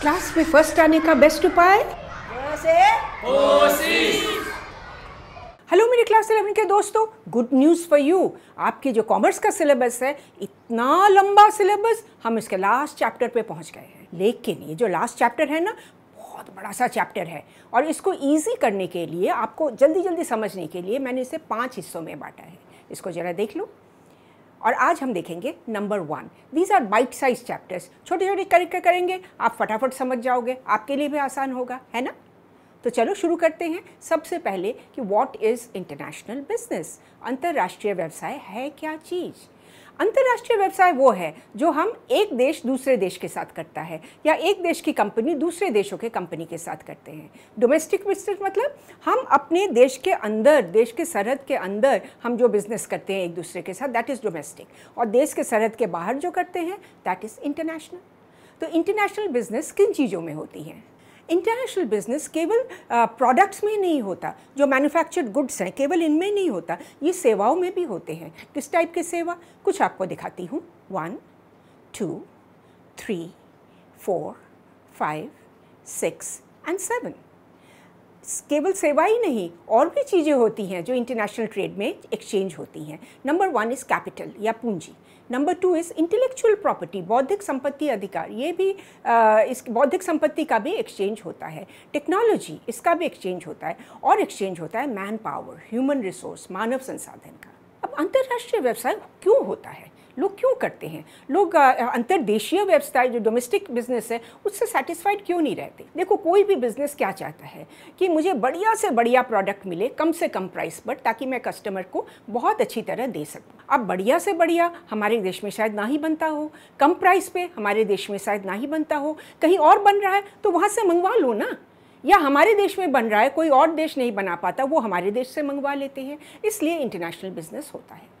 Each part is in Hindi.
क्लास में फर्स्ट आने का बेस्ट उपाय हेलो मेरे क्लास इलेवन के दोस्तों गुड न्यूज़ फॉर यू आपके जो कॉमर्स का सिलेबस है इतना लंबा सिलेबस हम इसके लास्ट चैप्टर पे पहुंच गए हैं लेकिन ये जो लास्ट चैप्टर है ना बहुत बड़ा सा चैप्टर है और इसको ईजी करने के लिए आपको जल्दी जल्दी समझने के लिए मैंने इसे पाँच हिस्सों में बांटा है इसको ज़रा देख लो और आज हम देखेंगे number one these are bite size chapters छोटे छोटे करके करेंगे आप फटाफट समझ जाओगे आपके लिए भी आसान होगा है ना तो चलो शुरू करते हैं सबसे पहले कि व्हाट इज़ इंटरनेशनल बिजनेस अंतर्राष्ट्रीय व्यवसाय है क्या चीज़ अंतर्राष्ट्रीय व्यवसाय वो है जो हम एक देश दूसरे देश के साथ करता है या एक देश की कंपनी दूसरे देशों के कंपनी के साथ करते हैं डोमेस्टिक बिजनेस मतलब हम अपने देश के अंदर देश के सरहद के अंदर हम जो बिजनेस करते हैं एक दूसरे के साथ दैट इज़ डोमेस्टिक और देश के सरहद के बाहर जो करते हैं दैट इज़ इंटरनेशनल तो इंटरनेशनल बिजनेस किन चीज़ों में होती है इंटरनेशनल बिजनेस केवल प्रोडक्ट्स में नहीं होता जो मैन्युफैक्चर्ड गुड्स हैं केवल इनमें नहीं होता ये सेवाओं में भी होते हैं किस टाइप की सेवा कुछ आपको दिखाती हूँ one two three four five six and seven केवल सेवा ही नहीं और भी चीज़ें होती हैं जो इंटरनेशनल ट्रेड में एक्सचेंज होती हैं नंबर वन इज़ कैपिटल या पूंजी number two is intellectual property बौद्धिक संपत्ति अधिकार ये भी आ, इस बौद्धिक संपत्ति का भी एक्सचेंज होता है टेक्नोलॉजी इसका भी एक्सचेंज होता है और एक्सचेंज होता है मैन पावर ह्यूमन रिसोर्स मानव संसाधन का अब अंतर्राष्ट्रीय व्यवसाय क्यों होता है लोग क्यों करते हैं लोग अंतर्देशीय व्यवसाय जो डोमेस्टिक बिजनेस है उससे सेटिस्फाइड क्यों नहीं रहते देखो कोई भी बिजनेस क्या चाहता है कि मुझे बढ़िया से बढ़िया प्रोडक्ट मिले कम से कम प्राइस पर ताकि मैं कस्टमर को बहुत अच्छी तरह दे सकूँ अब बढ़िया से बढ़िया हमारे देश में शायद ना ही बनता हो कम प्राइस पे हमारे देश में शायद ना ही बनता हो कहीं और बन रहा है तो वहाँ से मंगवा लो ना या हमारे देश में बन रहा है कोई और देश नहीं बना पाता वो हमारे देश से मंगवा लेते हैं इसलिए इंटरनेशनल बिजनेस होता है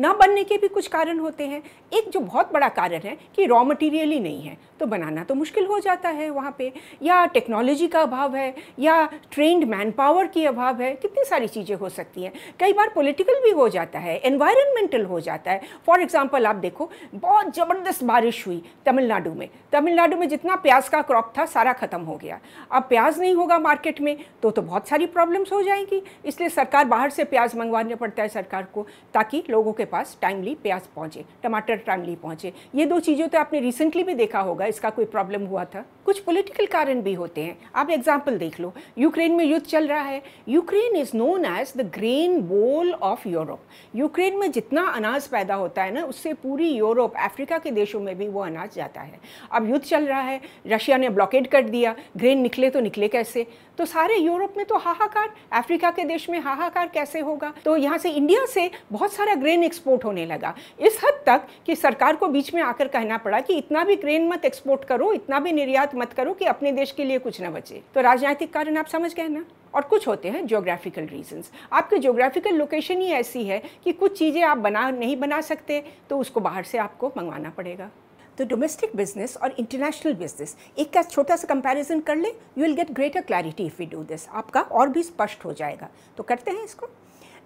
ना बनने के भी कुछ कारण होते हैं एक जो बहुत बड़ा कारण है कि रॉ मटेरियल ही नहीं है तो बनाना तो मुश्किल हो जाता है वहाँ पे या टेक्नोलॉजी का अभाव है या ट्रेंड मैन पावर की अभाव है कितनी सारी चीज़ें हो सकती हैं कई बार पॉलिटिकल भी हो जाता है एनवायरमेंटल हो जाता है फॉर एग्ज़ाम्पल आप देखो बहुत ज़बरदस्त बारिश हुई तमिलनाडु में तमिलनाडु में जितना प्याज का क्रॉप था सारा ख़त्म हो गया अब प्याज नहीं होगा मार्केट में तो तो बहुत सारी प्रॉब्लम्स हो जाएंगी इसलिए सरकार बाहर से प्याज मंगवाने पड़ता है सरकार को ताकि लोगों के के पास टाइमली प्याज पहुँचे टमाटर टाइमली पहुँचे ये दो चीज़ें तो आपने रिसेंटली भी देखा होगा इसका कोई प्रॉब्लम हुआ था कुछ पॉलिटिकल कारण भी होते हैं आप एग्जाम्पल देख लो यूक्रेन में युद्ध चल रहा है Ukraine is known as the grain bowl of Europe Ukraine में जितना अनाज पैदा होता है ना उससे पूरी यूरोप अफ्रीका के देशों में भी वो अनाज जाता है अब युद्ध चल रहा है रशिया ने ब्लॉकेट कर दिया ग्रेन निकले तो निकले कैसे तो सारे यूरोप में तो हाहाकार अफ्रीका के देश में हाहाकार कैसे होगा तो यहाँ से इंडिया से बहुत सारा ग्रेन एक्सपोर्ट होने लगा इस हद तक कि सरकार को बीच में आकर कहना पड़ा कि इतना भी ग्रेन मत एक्सपोर्ट करो इतना भी निर्यात मत करो कि अपने देश के लिए कुछ ना बचे तो राजनीतिक कारण आप समझ गए ना और कुछ होते हैं जोग्राफिकल रीजंस आपके जोग्राफिकल लोकेशन ही ऐसी है कि कुछ चीज़ें आप बना नहीं बना सकते तो उसको बाहर से आपको मंगवाना पड़ेगा तो डोमेस्टिक बिजनेस और इंटरनेशनल बिजनेस एक का छोटा सा कंपैरिजन कर ले you will get greater clarity if you do this आपका और भी स्पष्ट हो जाएगा तो करते हैं इसको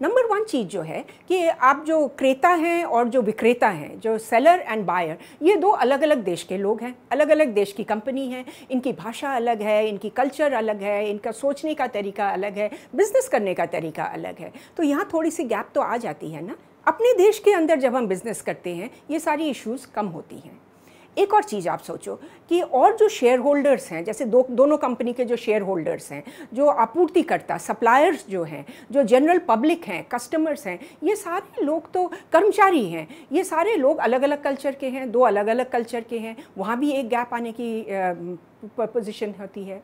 नंबर वन चीज़ जो है कि आप जो क्रेता हैं और जो विक्रेता हैं जो सेलर एंड बायर ये दो अलग अलग देश के लोग हैं अलग अलग देश की कंपनी है इनकी भाषा अलग है इनकी कल्चर अलग है इनका सोचने का तरीका अलग है बिज़नेस करने का तरीका अलग है तो यहाँ थोड़ी सी गैप तो आ जाती है ना अपने देश के अंदर जब हम बिज़नेस करते हैं ये सारी इश्यूज़ कम होती हैं एक और चीज़ आप सोचो कि और जो शेयर होल्डर्स हैं जैसे दो दोनों कंपनी के जो शेयर होल्डर्स हैं जो आपूर्तिकर्ता सप्लायर्स जो हैं जो जनरल पब्लिक हैं कस्टमर्स हैं ये सारे लोग तो कर्मचारी हैं ये सारे लोग अलग अलग कल्चर के हैं दो अलग अलग कल्चर के हैं वहाँ भी एक गैप आने की पोजिशन होती है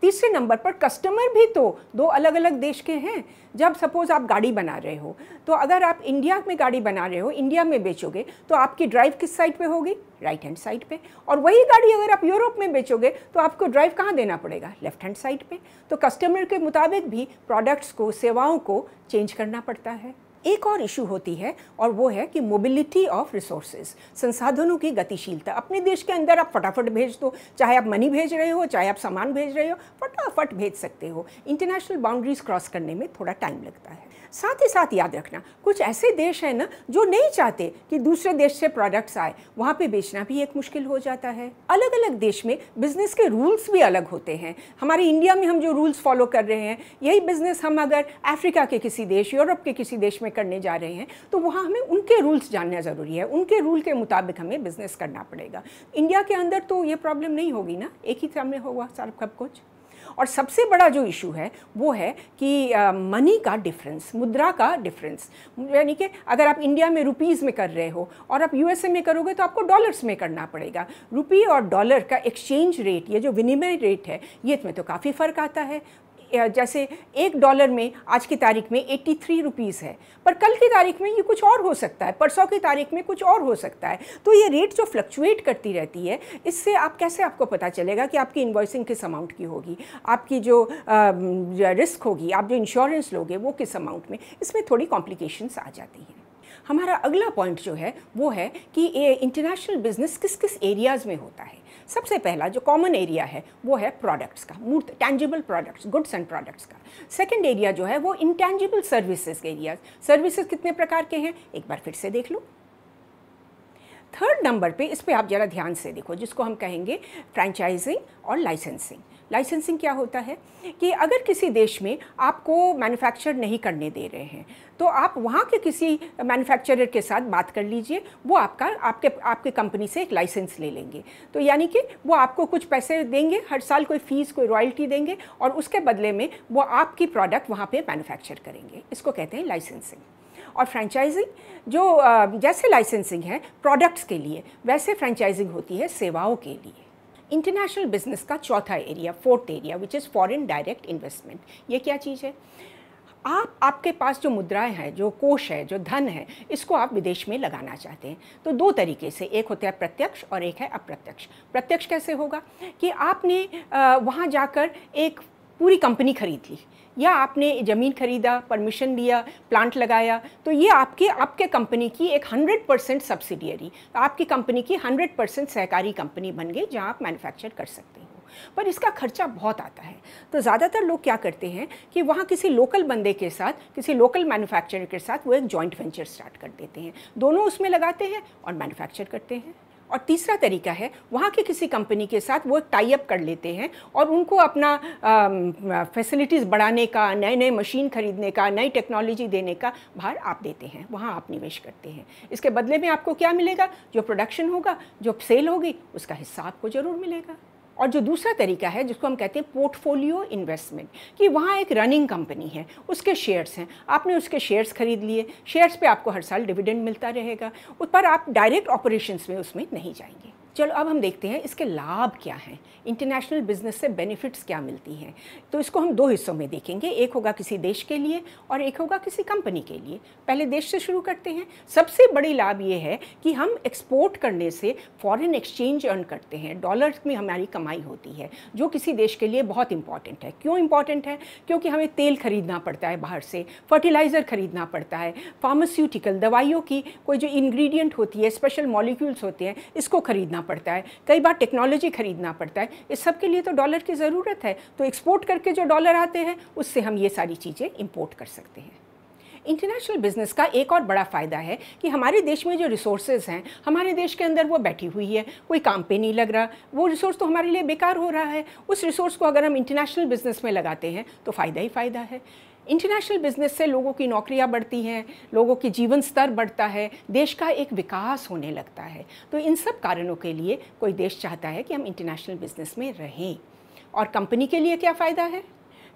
तीसरे नंबर पर कस्टमर भी तो दो अलग अलग देश के हैं जब सपोज़ आप गाड़ी बना रहे हो तो अगर आप इंडिया में गाड़ी बना रहे हो इंडिया में बेचोगे तो आपकी ड्राइव किस साइड पे होगी राइट हैंड साइड पे और वही गाड़ी अगर आप यूरोप में बेचोगे तो आपको ड्राइव कहाँ देना पड़ेगा लेफ्ट हैंड साइड पे तो कस्टमर के मुताबिक भी प्रोडक्ट्स को सेवाओं को चेंज करना पड़ता है एक और इशू होती है और वो है कि मोबिलिटी ऑफ रिसोर्सेज संसाधनों की गतिशीलता अपने देश के अंदर आप फटाफट भेज दो चाहे आप मनी भेज रहे हो चाहे आप सामान भेज रहे हो फटाफट भेज सकते हो इंटरनेशनल बाउंड्रीज क्रॉस करने में थोड़ा टाइम लगता है साथ ही साथ याद रखना कुछ ऐसे देश हैं ना जो नहीं चाहते कि दूसरे देश से प्रोडक्ट्स आए वहाँ पे बेचना भी एक मुश्किल हो जाता है अलग अलग देश में बिजनेस के रूल्स भी अलग होते हैं हमारे इंडिया में हम जो रूल्स फॉलो कर रहे हैं यही बिजनेस हम अगर अफ्रीका के किसी देश यूरोप के किसी देश में में करने जा रहे हैं तो वहाँ हमें उनके रूल्स जानना ज़रूरी है उनके रूल के मुताबिक हमें बिज़नेस करना पड़ेगा इंडिया के अंदर तो ये प्रॉब्लम नहीं होगी ना एक ही में होगा सर सब कुछ और सबसे बड़ा जो इशू है वो है कि मनी का डिफरेंस मुद्रा का डिफरेंस यानी कि अगर आप इंडिया में रुपीज़ में कर रहे हो और आप यूएसए में करोगे तो आपको डॉलर्स में करना पड़ेगा रुपी और डॉलर का एक्सचेंज रेट ये जो विनिमय रेट है ये इसमें तो काफ़ी फ़र्क आता है जैसे एक डॉलर में आज की तारीख में एट्टी थ्री रुपीज़ है पर कल की तारीख में ये कुछ और हो सकता है परसों की तारीख में कुछ और हो सकता है तो ये रेट जो फ्लक्चुएट करती रहती है इससे आप कैसे आपको पता चलेगा कि आपकी इन्वॉइसिंग किस अमाउंट की होगी आपकी जो रिस्क होगी आप जो इंश्योरेंस लोगे वो किस अमाउंट में इसमें थोड़ी कॉम्प्लिकेशंस आ जाती हैं हमारा अगला पॉइंट जो है वो है कि इंटरनेशनल बिजनेस किस किस एरियाज़ में होता है सबसे पहला जो कॉमन एरिया है वो है प्रोडक्ट्स का मूर्त tangible products goods and products का सेकेंड एरिया जो है वो इंटैंजिबल सर्विसेज के एरिया सर्विसेज कितने प्रकार के हैं एक बार फिर से देख लो थर्ड नंबर पे इस पर आप ज़रा ध्यान से देखो जिसको हम कहेंगे फ्रेंचाइजिंग और लाइसेंसिंग लाइसेंसिंग क्या होता है कि अगर किसी देश में आपको मैन्युफैक्चर नहीं करने दे रहे हैं तो आप वहाँ के किसी मैन्युफैक्चरर के साथ बात कर लीजिए वो आपका आपके आपके कंपनी से एक लाइसेंस ले लेंगे तो यानी कि वो आपको कुछ पैसे देंगे हर साल कोई फ़ीस कोई रॉयल्टी देंगे और उसके बदले में वो आपकी प्रोडक्ट वहाँ पे मैन्युफैक्चर करेंगे इसको कहते हैं लाइसेंसिंग और फ्रेंचाइजिंग जो जैसे लाइसेंसिंग है प्रोडक्ट्स के लिए वैसे फ्रेंचाइजिंग होती है सेवाओं के लिए इंटरनेशनल बिजनेस का चौथा area fourth area which is foreign direct investment ये क्या चीज़ है आप आपके पास जो मुद्राएं हैं जो कोष है जो धन है इसको आप विदेश में लगाना चाहते हैं तो दो तरीके से एक होता है प्रत्यक्ष और एक है अप्रत्यक्ष प्रत्यक्ष कैसे होगा कि आपने वहाँ जाकर एक पूरी कंपनी खरीद ली या आपने ज़मीन खरीदा परमिशन लिया प्लांट लगाया तो ये आपके आपके कंपनी की एक 100 परसेंट सब्सिडियरी आपकी कंपनी की 100 परसेंट सहकारी कंपनी बन गई जहाँ आप मैन्युफैक्चर कर सकते हो पर इसका खर्चा बहुत आता है तो ज़्यादातर लोग क्या करते हैं कि वहाँ किसी लोकल बंदे के साथ किसी लोकल मैन्युफैक्चरर के साथ वो एक जॉइंट वेंचर स्टार्ट कर देते हैं दोनों उसमें लगाते हैं और मैन्युफैक्चर करते हैं और तीसरा तरीका है वहाँ के किसी कंपनी के साथ वो टाई अप कर लेते हैं और उनको अपना फैसिलिटीज़ बढ़ाने का नए नए मशीन खरीदने का नई टेक्नोलॉजी देने का भार आप देते हैं वहाँ आप निवेश करते हैं इसके बदले में आपको क्या मिलेगा जो प्रोडक्शन होगा जो सेल होगी उसका हिस्सा आपको ज़रूर मिलेगा और जो दूसरा तरीका है जिसको हम कहते हैं पोर्टफोलियो इन्वेस्टमेंट कि वहाँ एक रनिंग कंपनी है उसके शेयर्स हैं आपने उसके शेयर्स खरीद लिए शेयर्स पे आपको हर साल डिविडेंड मिलता रहेगा उस पर आप डायरेक्ट ऑपरेशंस में उसमें नहीं जाएंगे चलो अब हम देखते हैं इसके लाभ क्या हैं इंटरनेशनल बिजनेस से बेनिफिट्स क्या मिलती हैं तो इसको हम दो हिस्सों में देखेंगे एक होगा किसी देश के लिए और एक होगा किसी कंपनी के लिए पहले देश से शुरू करते हैं सबसे बड़ी लाभ ये है कि हम एक्सपोर्ट करने से फॉरेन एक्सचेंज अर्न करते हैं डॉलर में हमारी कमाई होती है जो किसी देश के लिए बहुत इंपॉर्टेंट है क्यों इंपॉर्टेंट है क्योंकि हमें तेल खरीदना पड़ता है बाहर से फर्टिलाइज़र खरीदना पड़ता है फार्मास्यूटिकल दवाइयों की कोई जो इन्ग्रीडियंट होती है स्पेशल मॉलिक्यूल्स होते हैं इसको खरीदना पड़ता है कई बार टेक्नोलॉजी खरीदना पड़ता है इस सब के लिए तो डॉलर की ज़रूरत है तो एक्सपोर्ट करके जो डॉलर आते हैं उससे हम ये सारी चीज़ें इम्पोर्ट कर सकते हैं इंटरनेशनल बिज़नेस का एक और बड़ा फ़ायदा है कि हमारे देश में जो रिसोर्सेज हैं हमारे देश के अंदर वो बैठी हुई है कोई काम पे नहीं लग रहा वो रिसोर्स तो हमारे लिए बेकार हो रहा है उस रिसोर्स को अगर हम इंटरनेशनल बिज़नेस में लगाते हैं तो फ़ायदा ही फ़ायदा है इंटरनेशनल बिजनेस से लोगों की नौकरियां बढ़ती हैं लोगों की जीवन स्तर बढ़ता है देश का एक विकास होने लगता है तो इन सब कारणों के लिए कोई देश चाहता है कि हम इंटरनेशनल बिजनेस में रहें और कंपनी के लिए क्या फ़ायदा है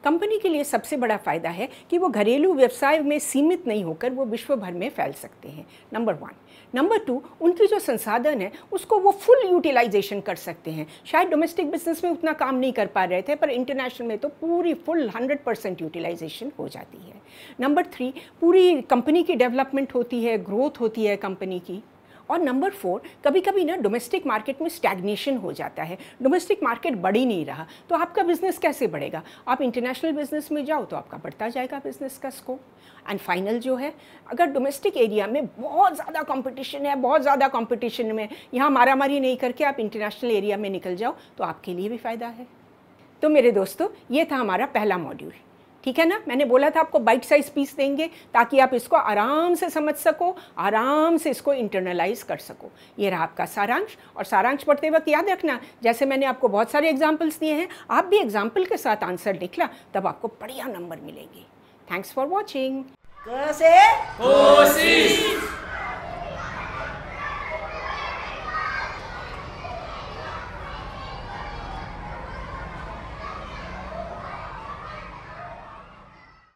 कंपनी के लिए सबसे बड़ा फ़ायदा है कि वो घरेलू व्यवसाय में सीमित नहीं होकर वो विश्व भर में फैल सकते हैं नंबर वन नंबर टू उनकी जो संसाधन है उसको वो फुल यूटिलाइजेशन कर सकते हैं शायद डोमेस्टिक बिजनेस में उतना काम नहीं कर पा रहे थे पर इंटरनेशनल में तो पूरी फुल हंड्रेड परसेंट यूटिलाइजेशन हो जाती है नंबर थ्री पूरी कंपनी की डेवलपमेंट होती है ग्रोथ होती है कंपनी की और नंबर फोर कभी कभी ना डोमेस्टिक मार्केट में स्टैग्नेशन हो जाता है डोमेस्टिक मार्केट बढ़ ही नहीं रहा तो आपका बिजनेस कैसे बढ़ेगा आप इंटरनेशनल बिजनेस में जाओ तो आपका बढ़ता जाएगा बिजनेस का स्कोप एंड फाइनल जो है अगर डोमेस्टिक एरिया में बहुत ज़्यादा कॉम्पिटिशन है बहुत ज़्यादा कॉम्पिटिशन में यहाँ मारा मारी नहीं करके आप इंटरनेशनल एरिया में निकल जाओ तो आपके लिए भी फ़ायदा है तो मेरे दोस्तों ये था हमारा पहला मॉड्यूल ठीक है ना मैंने बोला था आपको बाइट साइज पीस देंगे ताकि आप इसको आराम से समझ सको आराम से इसको इंटरनलाइज कर सको ये रहा आपका सारांश और सारांश पढ़ते वक्त याद रखना जैसे मैंने आपको बहुत सारे एग्जाम्पल्स दिए हैं आप भी एग्जाम्पल के साथ आंसर ला तब आपको बढ़िया नंबर मिलेंगे थैंक्स फॉर वॉचिंग